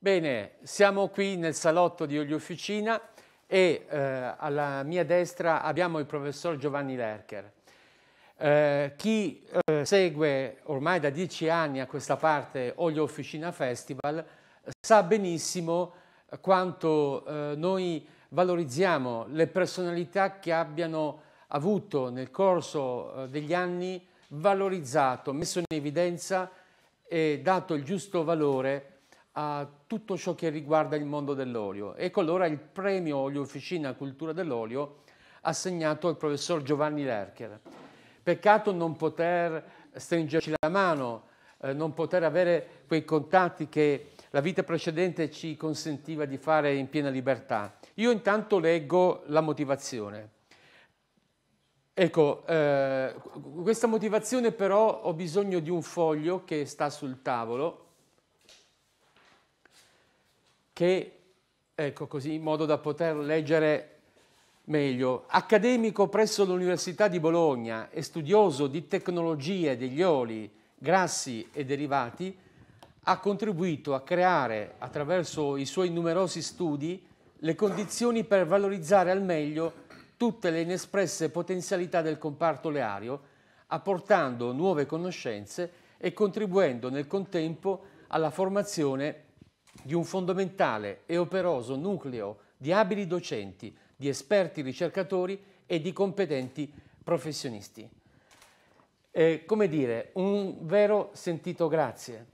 Bene, siamo qui nel salotto di Officina e eh, alla mia destra abbiamo il professor Giovanni Lercher. Eh, chi eh, segue ormai da dieci anni a questa parte Officina Festival sa benissimo eh, quanto eh, noi valorizziamo le personalità che abbiano avuto nel corso eh, degli anni valorizzato, messo in evidenza e dato il giusto valore a tutto ciò che riguarda il mondo dell'olio. Ecco allora il premio Olio Officina Cultura dell'Olio assegnato al professor Giovanni Lercher. Peccato non poter stringerci la mano, eh, non poter avere quei contatti che la vita precedente ci consentiva di fare in piena libertà. Io intanto leggo la motivazione. Ecco, eh, questa motivazione però ho bisogno di un foglio che sta sul tavolo, che, ecco così, in modo da poter leggere meglio, accademico presso l'Università di Bologna e studioso di tecnologie degli oli, grassi e derivati, ha contribuito a creare, attraverso i suoi numerosi studi, le condizioni per valorizzare al meglio tutte le inespresse potenzialità del comparto oleario, apportando nuove conoscenze e contribuendo nel contempo alla formazione di un fondamentale e operoso nucleo di abili docenti, di esperti ricercatori e di competenti professionisti. Eh, come dire, un vero sentito grazie,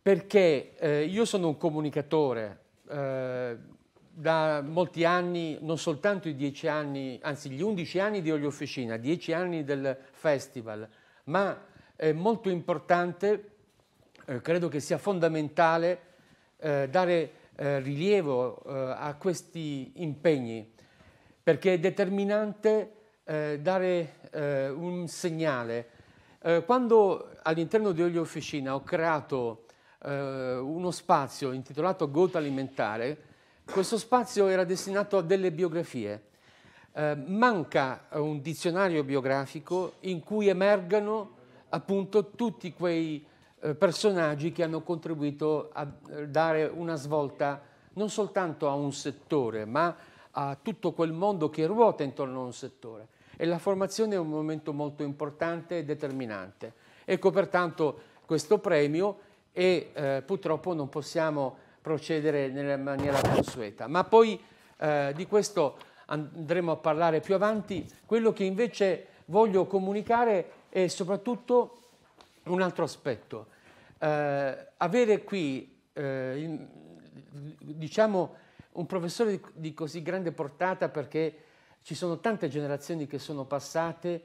perché eh, io sono un comunicatore eh, da molti anni, non soltanto i dieci anni, anzi gli undici anni di Olio Officina, dieci anni del festival, ma è molto importante, eh, credo che sia fondamentale eh, dare eh, rilievo eh, a questi impegni, perché è determinante eh, dare eh, un segnale. quando all'interno di Olio Officina ho creato uno spazio intitolato Gota Alimentare, questo spazio era destinato a delle biografie. Eh, manca un dizionario biografico in cui emergano appunto tutti quei eh, personaggi che hanno contribuito a eh, dare una svolta non soltanto a un settore, ma a tutto quel mondo che ruota intorno a un settore. E la formazione è un momento molto importante e determinante. Ecco pertanto questo premio e eh, purtroppo non possiamo procedere nella maniera consueta. Ma poi eh, di questo andremo a parlare più avanti. Quello che invece voglio comunicare è soprattutto un altro aspetto, eh, avere qui, eh, in, diciamo, un professore di, di, così grande portata perché ci sono tante generazioni che sono passate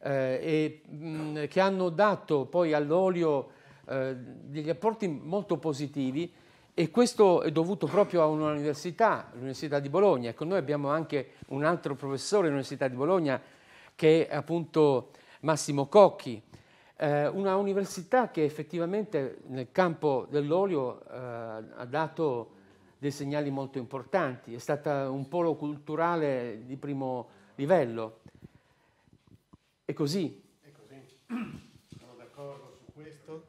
eh, e mh, mm, che hanno dato poi all'olio eh, degli apporti molto positivi e questo è dovuto proprio a un'università, l'Università di Bologna. Con ecco, noi abbiamo anche un altro professore dell'Università di Bologna che è appunto Massimo Cocchi, eh, una università che effettivamente nel campo dell'olio eh, ha dato dei segnali molto importanti, è stata un polo culturale di primo livello. È così. È così. Sono d'accordo su questo.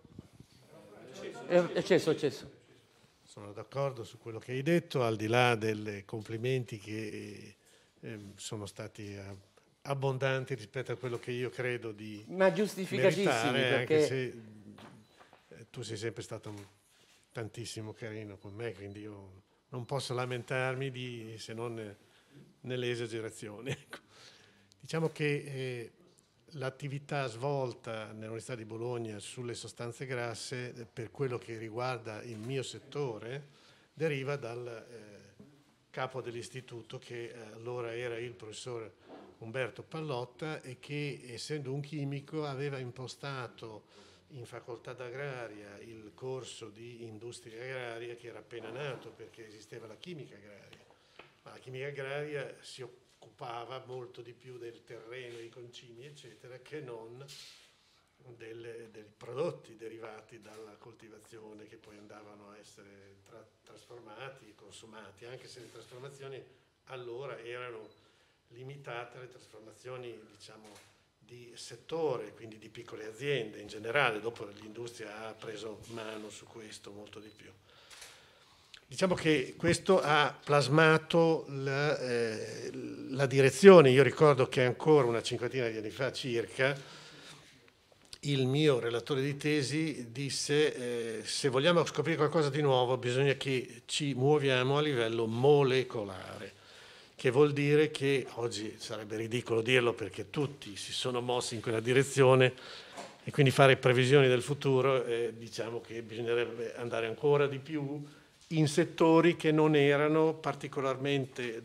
È accesso, è accesso. Sono d'accordo su quello che hai detto, al di là dei complimenti che eh, sono stati eh, abbondanti rispetto a quello che io credo di Ma giustificatissimi meritare, perché... se eh, tu sei sempre stato tantissimo carino con me, quindi io non posso lamentarmi di, se non eh, nelle esagerazioni. Ecco. Diciamo che eh, l'attività svolta nell'Università di Bologna sulle sostanze grasse, per quello che riguarda il mio settore, deriva dal eh, capo dell'istituto che allora era il professore Umberto Pallotta e che essendo un chimico aveva impostato in facoltà d'agraria il corso di industria agraria che era appena nato perché esisteva la chimica agraria, ma la chimica agraria si occupava molto di più del terreno, dei concimi eccetera che non delle, dei prodotti derivati dalla coltivazione che poi andavano a essere tra, trasformati e consumati, anche se le trasformazioni allora erano limitata alle trasformazioni diciamo, di settore, quindi di piccole aziende in generale, dopo l'industria ha preso mano su questo molto di più. Diciamo che questo ha plasmato la, eh, la direzione, io ricordo che ancora una cinquantina di anni fa circa, il mio relatore di tesi disse eh, se vogliamo scoprire qualcosa di nuovo bisogna che ci muoviamo a livello molecolare che vuol dire che oggi sarebbe ridicolo dirlo perché tutti si sono mossi in quella direzione e quindi fare previsioni del futuro eh, diciamo che bisognerebbe andare ancora di più in settori che non erano particolarmente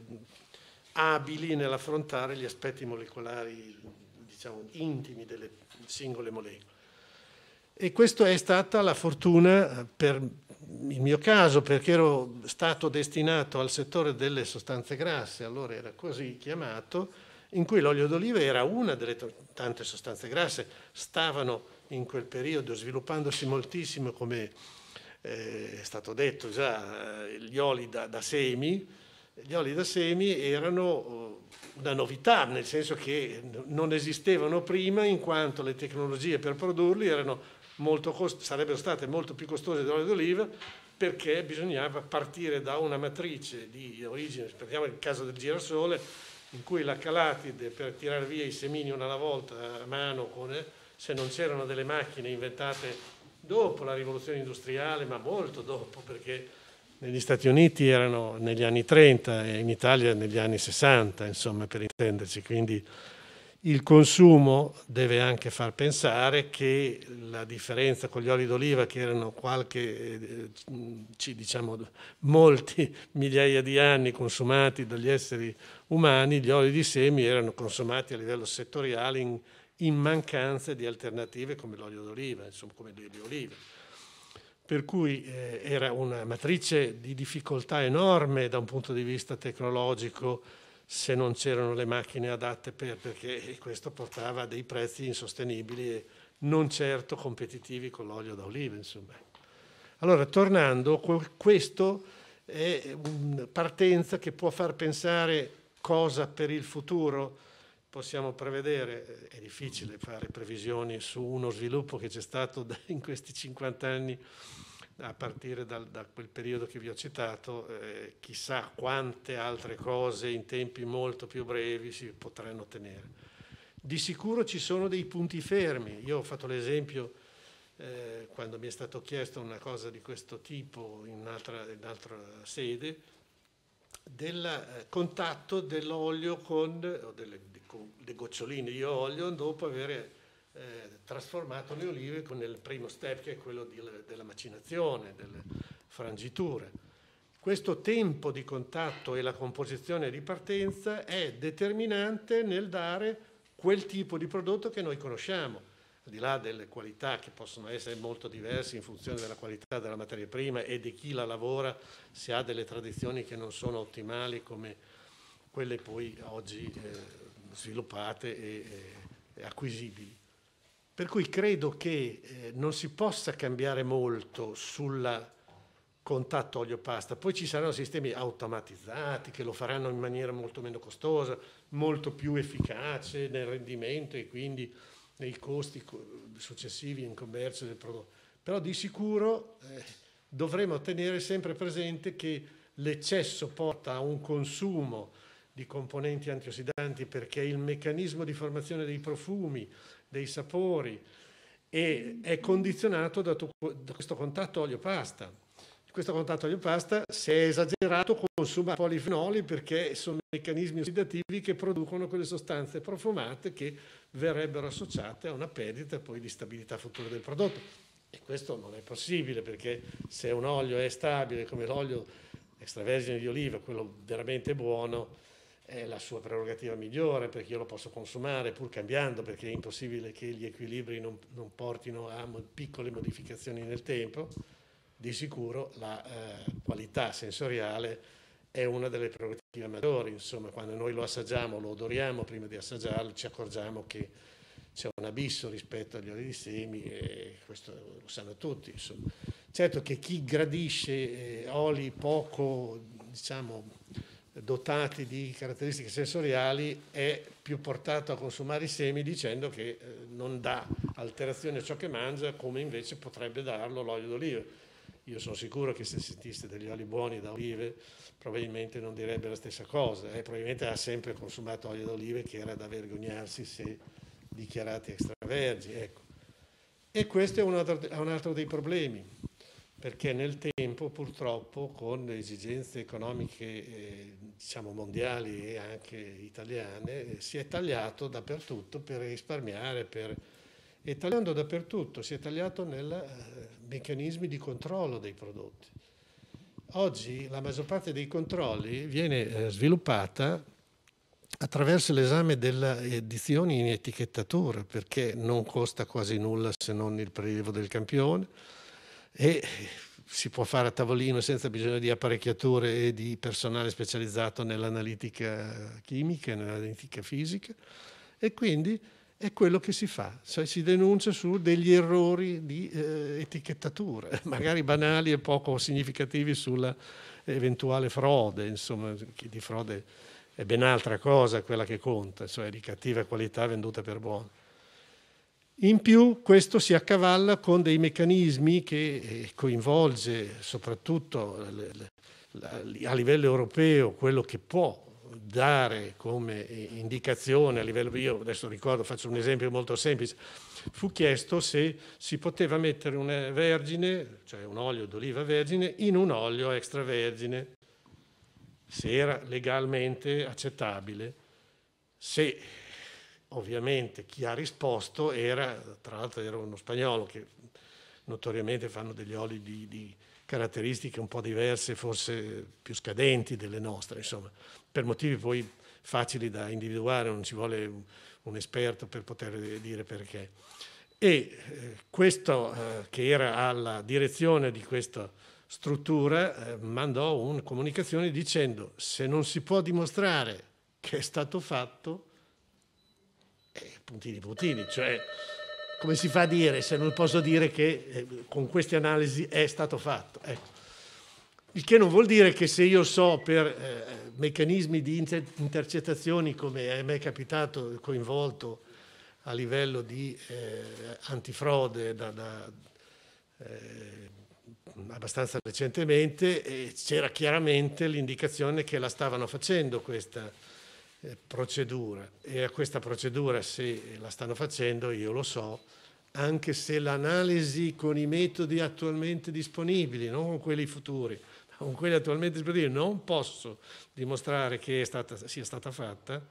abili nell'affrontare gli aspetti molecolari diciamo, intimi delle singole molecole. E questa è stata la fortuna eh, per il mio caso, perché ero stato destinato al settore delle sostanze grasse, allora era così chiamato, in cui l'olio d'oliva era una delle tante sostanze grasse, stavano in quel periodo sviluppandosi moltissimo, come eh, è stato detto già, eh, gli oli da, da semi. Gli oli da semi erano oh, una novità, nel senso che non esistevano prima, in quanto le tecnologie per produrli erano cost- sarebbero state molto più costose dell'olio d'oliva perché bisognava partire da una matrice di origine, speriamo il caso del girasole, in cui la calatide per tirare via i semini una alla volta a mano, con, eh, se non c'erano delle macchine inventate dopo la rivoluzione industriale, ma molto dopo, perché negli Stati Uniti erano negli anni 30 e in Italia negli anni 60, insomma, per intenderci, quindi il consumo deve anche far pensare che la differenza con gli oli d'oliva, che erano qualche, eh, diciamo, molti migliaia di anni consumati dagli esseri umani, gli oli di semi erano consumati a livello settoriale in, in mancanza di alternative come l'olio d'oliva, insomma come l'olio di oliva. Per cui eh, era una matrice di difficoltà enorme da un punto di vista tecnologico, se non c'erano le macchine adatte per, perché questo portava a dei prezzi insostenibili e non certo competitivi con l'olio d'oliva. Insomma. Allora, tornando, questo è una partenza che può far pensare cosa per il futuro possiamo prevedere. È difficile fare previsioni su uno sviluppo che c'è stato in questi 50 anni a partire dal, da quel periodo che vi ho citato, eh, chissà quante altre cose in tempi molto più brevi si potranno ottenere. Di sicuro ci sono dei punti fermi. Io ho fatto l'esempio eh, quando mi è stato chiesto una cosa di questo tipo in un'altra, un sede, del eh, contatto dell'olio con, o delle, con le goccioline di olio dopo avere eh, trasformato le olive con il primo step che è quello di, della macinazione, delle frangiture. Questo tempo di contatto e la composizione di partenza è determinante nel dare quel tipo di prodotto che noi conosciamo, al di là delle qualità che possono essere molto diverse in funzione della qualità della materia prima e di chi la lavora, se ha delle tradizioni che non sono ottimali come quelle poi oggi eh, sviluppate e, e eh, acquisibili. Per cui credo che eh, non si possa cambiare molto sul contatto olio-pasta. Poi ci saranno sistemi automatizzati che lo faranno in maniera molto meno costosa, molto più efficace nel rendimento e quindi nei costi successivi in commercio del prodotto. Però di sicuro eh, dovremo tenere sempre presente che l'eccesso porta a un consumo di componenti antiossidanti perché il meccanismo di formazione dei profumi dei sapori e è condizionato da, tu, da questo contatto olio-pasta. Questo contatto olio-pasta, se è esagerato, consuma polifenoli perché sono meccanismi ossidativi che producono quelle sostanze profumate che verrebbero associate a una perdita poi di stabilità futura del prodotto. E questo non è possibile perché se un olio è stabile come l'olio extravergine di oliva, quello veramente buono, è la sua prerogativa migliore perché io lo posso consumare pur cambiando perché è impossibile che gli equilibri non, non portino a mo piccole modificazioni nel tempo, di sicuro la eh, qualità sensoriale è una delle prerogative maggiori, insomma quando noi lo assaggiamo, lo odoriamo prima di assaggiarlo, ci accorgiamo che c'è un abisso rispetto agli oli di semi e questo lo sanno tutti. Insomma. Certo che chi gradisce eh, oli poco, diciamo, dotati di caratteristiche sensoriali è più portato a consumare i semi dicendo che eh, non dà alterazioni a ciò che mangia come invece potrebbe darlo l'olio d'oliva. Io sono sicuro che se sentiste degli oli buoni da olive probabilmente non direbbe la stessa cosa, eh, probabilmente ha sempre consumato olio d'olive che era da vergognarsi se dichiarati extravergi. Ecco. E questo è un altro, un altro dei problemi perché nel tempo purtroppo con esigenze economiche eh, diciamo mondiali e anche italiane eh, si è tagliato dappertutto per risparmiare, per... e tagliando dappertutto si è tagliato nei eh, meccanismi di controllo dei prodotti. Oggi la maggior parte dei controlli viene eh, sviluppata attraverso l'esame delle edizioni in etichettatura perché non costa quasi nulla se non il prelievo del campione e eh, si può fare a tavolino senza bisogno di apparecchiature e di personale specializzato nell'analitica chimica e nell'analitica fisica e quindi è quello che si fa, cioè si denuncia su degli errori di eh, etichettatura, magari banali e poco significativi sulla eventuale frode, insomma, di frode è ben altra cosa quella che conta, cioè di cattiva qualità venduta per buona. In più questo si accavalla con dei meccanismi che eh, coinvolge soprattutto a livello europeo quello che può dare come eh, indicazione a livello, io adesso ricordo, faccio un esempio molto semplice, fu chiesto se si poteva mettere un vergine, cioè un olio d'oliva vergine, in un olio extravergine, se era legalmente accettabile, se Ovviamente chi ha risposto era, tra l'altro era uno spagnolo che notoriamente fanno degli oli di, di caratteristiche un po' diverse, forse più scadenti delle nostre, insomma, per motivi poi facili da individuare, non ci vuole un, un esperto per poter dire perché. E eh, questo eh, che era alla direzione di questa struttura eh, mandò una comunicazione dicendo se non si può dimostrare che è stato fatto, puntini puntini, cioè come si fa a dire se non posso dire che eh, con queste analisi è stato fatto? Ecco. Il che non vuol dire che se io so per eh, meccanismi di inter- intercettazioni, come è mai capitato coinvolto a livello di eh, antifrode da, da, eh, abbastanza recentemente, eh, c'era chiaramente l'indicazione che la stavano facendo questa eh, procedura e a questa procedura se la stanno facendo io lo so anche se l'analisi con i metodi attualmente disponibili non con quelli futuri ma con quelli attualmente disponibili non posso dimostrare che stata, sia stata fatta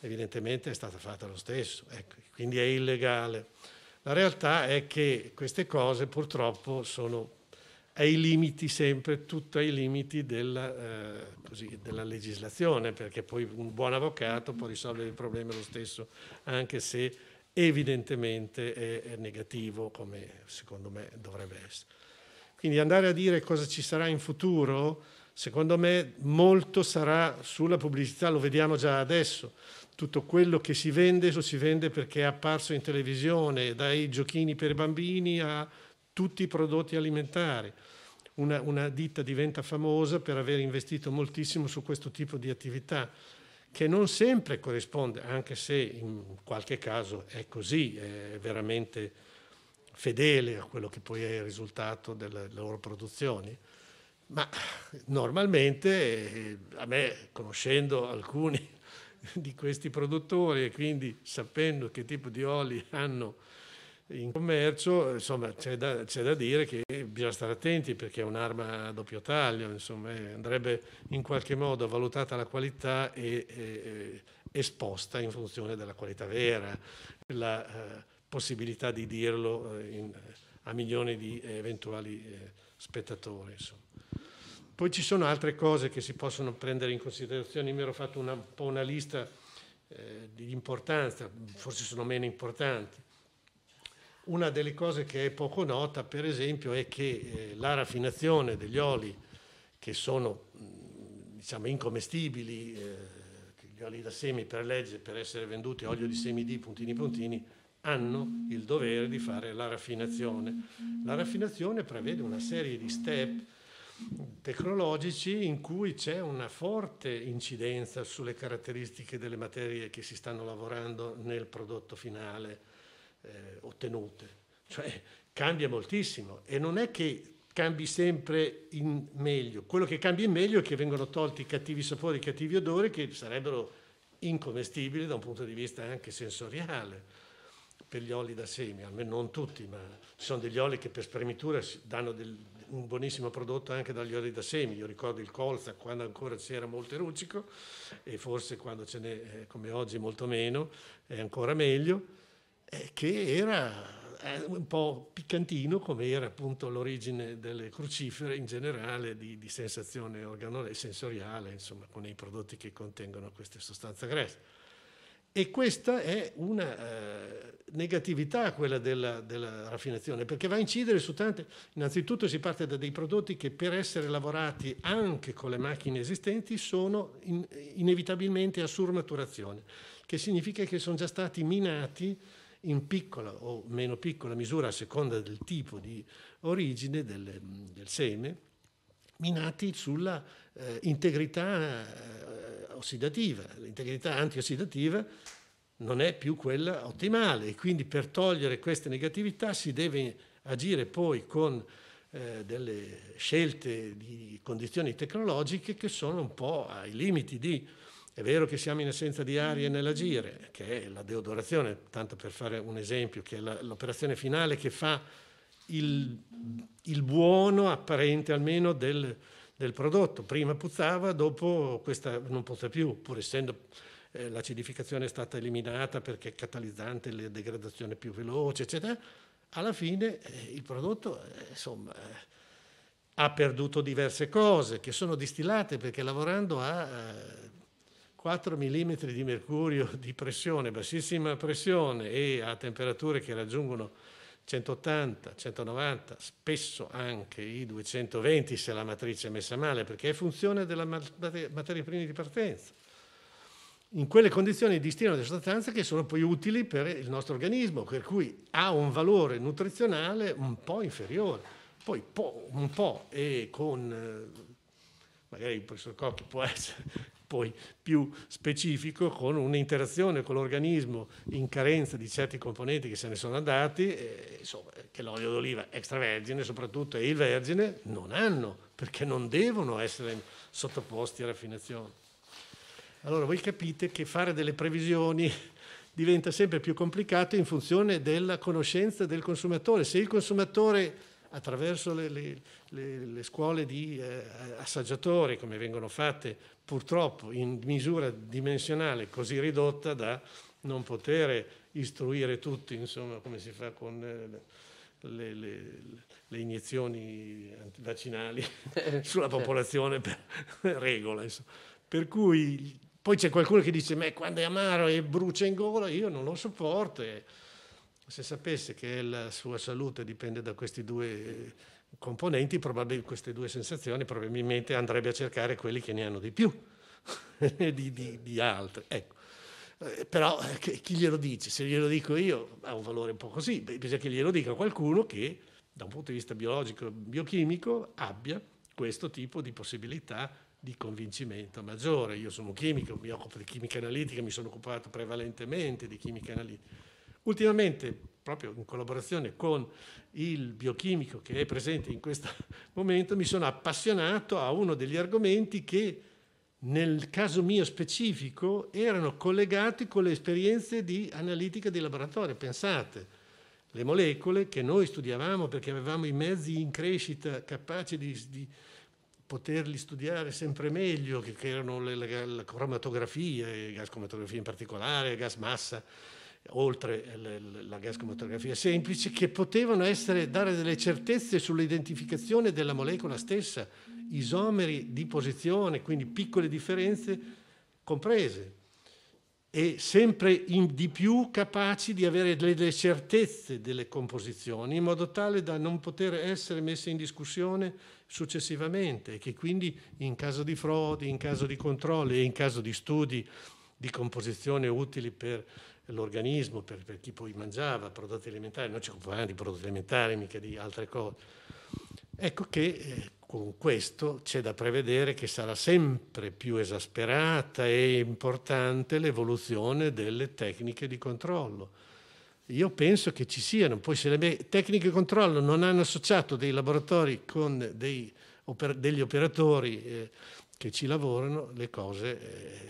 evidentemente è stata fatta lo stesso ecco, quindi è illegale la realtà è che queste cose purtroppo sono ai limiti sempre, tutto ai limiti della, eh, così, della, legislazione, perché poi un buon avvocato può risolvere il problema lo stesso, anche se evidentemente è, è negativo, come secondo me dovrebbe essere. Quindi andare a dire cosa ci sarà in futuro, secondo me molto sarà sulla pubblicità, lo vediamo già adesso, tutto quello che si vende lo si vende perché è apparso in televisione, dai giochini per bambini a tutti i prodotti alimentari. Una, una, ditta diventa famosa per aver investito moltissimo su questo tipo di attività, che non sempre corrisponde, anche se in qualche caso è così, è veramente fedele a quello che poi è il risultato delle loro produzioni. Ma normalmente eh, a me, conoscendo alcuni di questi produttori e quindi sapendo che tipo di oli hanno in commercio, insomma c'è da, c'è da, dire che bisogna stare attenti perché è un'arma a doppio taglio, insomma eh, andrebbe in qualche modo valutata la qualità e, e esposta in funzione della qualità vera, la eh, possibilità di dirlo eh, in, a milioni di eventuali eh, spettatori. Insomma. Poi ci sono altre cose che si possono prendere in considerazione, mi ero fatto una, un po' una lista eh, di importanza, forse sono meno importanti una delle cose che è poco nota, per esempio, è che eh, la raffinazione degli oli che sono mm, diciamo, incomestibili, eh, gli oli da semi per legge, per essere venduti, olio di semi di puntini puntini, hanno il dovere di fare la raffinazione. La raffinazione prevede una serie di step tecnologici in cui c'è una forte incidenza sulle caratteristiche delle materie che si stanno lavorando nel prodotto finale eh, ottenute. Cioè cambia moltissimo e non è che cambi sempre in meglio. Quello che cambia in meglio è che vengono tolti i cattivi sapori, i cattivi odori che sarebbero incomestibili da un punto di vista anche sensoriale per gli oli da semi, almeno non tutti, ma ci sono degli oli che per spremitura danno del, un buonissimo prodotto anche dagli oli da semi. Io ricordo il colza quando ancora c'era molto erucico e forse quando ce n'è eh, come oggi molto meno è ancora meglio eh, che era eh, un po' piccantino come era appunto l'origine delle crucifere in generale di, di sensazione organolettica sensoriale, insomma, con i prodotti che contengono queste sostanze grasse. E questa è una eh, negatività quella della, della, raffinazione, perché va a incidere su tante... Innanzitutto si parte da dei prodotti che per essere lavorati anche con le macchine esistenti sono in, inevitabilmente a surmaturazione, che significa che sono già stati minati in piccola o meno piccola misura a seconda del tipo di origine del, del seme, minati sulla eh, integrità eh, ossidativa. L'integrità antiossidativa non è più quella ottimale e quindi per togliere queste negatività si deve agire poi con eh, delle scelte di condizioni tecnologiche che sono un po' ai limiti di è vero che siamo in assenza di aria nell'agire, che è la deodorazione, tanto per fare un esempio, che è la, l'operazione finale che fa il, il buono apparente almeno del, del, prodotto. Prima puzzava, dopo questa non puzza più, pur essendo eh, l'acidificazione è stata eliminata perché è catalizzante la degradazione più veloce, eccetera. Alla fine eh, il prodotto, eh, insomma eh, ha perduto diverse cose che sono distillate perché lavorando a eh, 4 mm di mercurio di pressione, bassissima pressione e a temperature che raggiungono 180, 190, spesso anche i 220 se la matrice è messa male, perché è funzione della materia prima di partenza. In quelle condizioni distinguono delle sostanze che sono poi utili per il nostro organismo, per cui ha un valore nutrizionale un po' inferiore. Poi un po' e con eh, magari il professor Cocchi può essere poi più specifico con un'interazione con l'organismo in carenza di certi componenti che se ne sono andati, e, insomma, che l'olio d'oliva extravergine soprattutto e il vergine non hanno, perché non devono essere sottoposti a raffinazione. Allora voi capite che fare delle previsioni diventa sempre più complicato in funzione della conoscenza del consumatore. Se il consumatore attraverso le, le, le, le scuole di eh, assaggiatori, come vengono fatte purtroppo in misura dimensionale così ridotta da non poter istruire tutti, insomma, come si fa con... Eh, le, le, le, iniezioni vaccinali sulla certo. popolazione per regola. Insomma. Per cui poi c'è qualcuno che dice: Ma quando è amaro e brucia in gola, io non lo sopporto. E, se sapesse che la sua salute dipende da questi due componenti, queste due sensazioni probabilmente andrebbe a cercare quelli che ne hanno di più di, di, di, altri. Ecco. Eh, però eh, chi glielo dice? Se glielo dico io ha un valore un po' così, bisogna che glielo dica qualcuno che da un punto di vista biologico, e biochimico, abbia questo tipo di possibilità di convincimento maggiore. Io sono un chimico, mi occupo di chimica analitica, mi sono occupato prevalentemente di chimica analitica Ultimamente, proprio in collaborazione con il biochimico che è presente in questo momento, mi sono appassionato a uno degli argomenti che nel caso mio specifico erano collegati con le esperienze di analitica di laboratorio. Pensate, le molecole che noi studiavamo perché avevamo i mezzi in crescita capaci di, di poterli studiare sempre meglio, che, che erano le, la, la cromatografia, e gas cromatografia in particolare, gas massa, oltre la gascromatografia semplice, che potevano essere, dare delle certezze sull'identificazione della molecola stessa, isomeri di posizione, quindi piccole differenze comprese, e sempre di più capaci di avere delle certezze delle composizioni, in modo tale da non poter essere messe in discussione successivamente, e che quindi in caso di frodi, in caso di controlli e in caso di studi di composizione utili per l'organismo per, per, chi poi mangiava prodotti alimentari, non ci occupavamo di prodotti alimentari, mica di altre cose. Ecco che eh, con questo c'è da prevedere che sarà sempre più esasperata e importante l'evoluzione delle tecniche di controllo. Io penso che ci siano, poi se le tecniche di controllo non hanno associato dei laboratori con dei, oper, degli operatori eh, che ci lavorano, le cose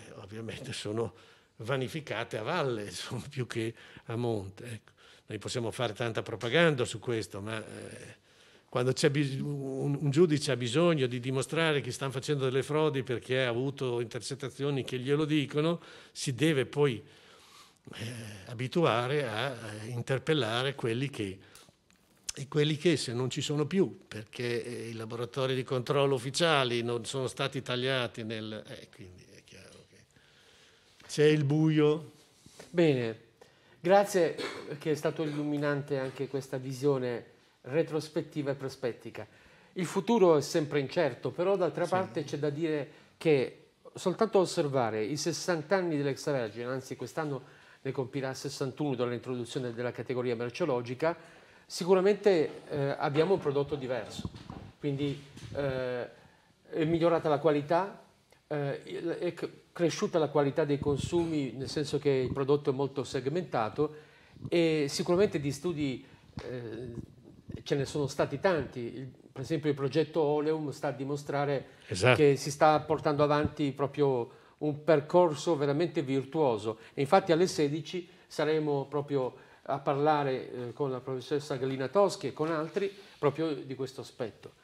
eh, ovviamente sono vanificate a valle, insomma, più che a monte. Ecco. Noi possiamo fare tanta propaganda su questo, ma eh, quando bis- un, un, giudice ha bisogno di dimostrare che stanno facendo delle frodi perché ha avuto intercettazioni che glielo dicono, si deve poi eh, abituare a eh, interpellare quelli che, quelli che, se non ci sono più, perché eh, i laboratori di controllo ufficiali non sono stati tagliati nel... Eh, quindi, c'è il buio. Bene, grazie che è stato illuminante anche questa visione retrospettiva e prospettica. Il futuro è sempre incerto, però d'altra sì. parte c'è da dire che soltanto osservare i 60 anni dell'Extravergine, anzi quest'anno ne compirà 61 dall'introduzione della categoria merceologica, sicuramente eh, abbiamo un prodotto diverso. Quindi eh, è migliorata la qualità, eh, cresciuta la qualità dei consumi, nel senso che il prodotto è molto segmentato e sicuramente di studi eh, ce ne sono stati tanti. Il, per esempio il progetto Oleum sta a dimostrare esatto. che si sta portando avanti proprio un percorso veramente virtuoso. E infatti alle 16 saremo proprio a parlare eh, con la professoressa Galina Toschi e con altri proprio di questo aspetto.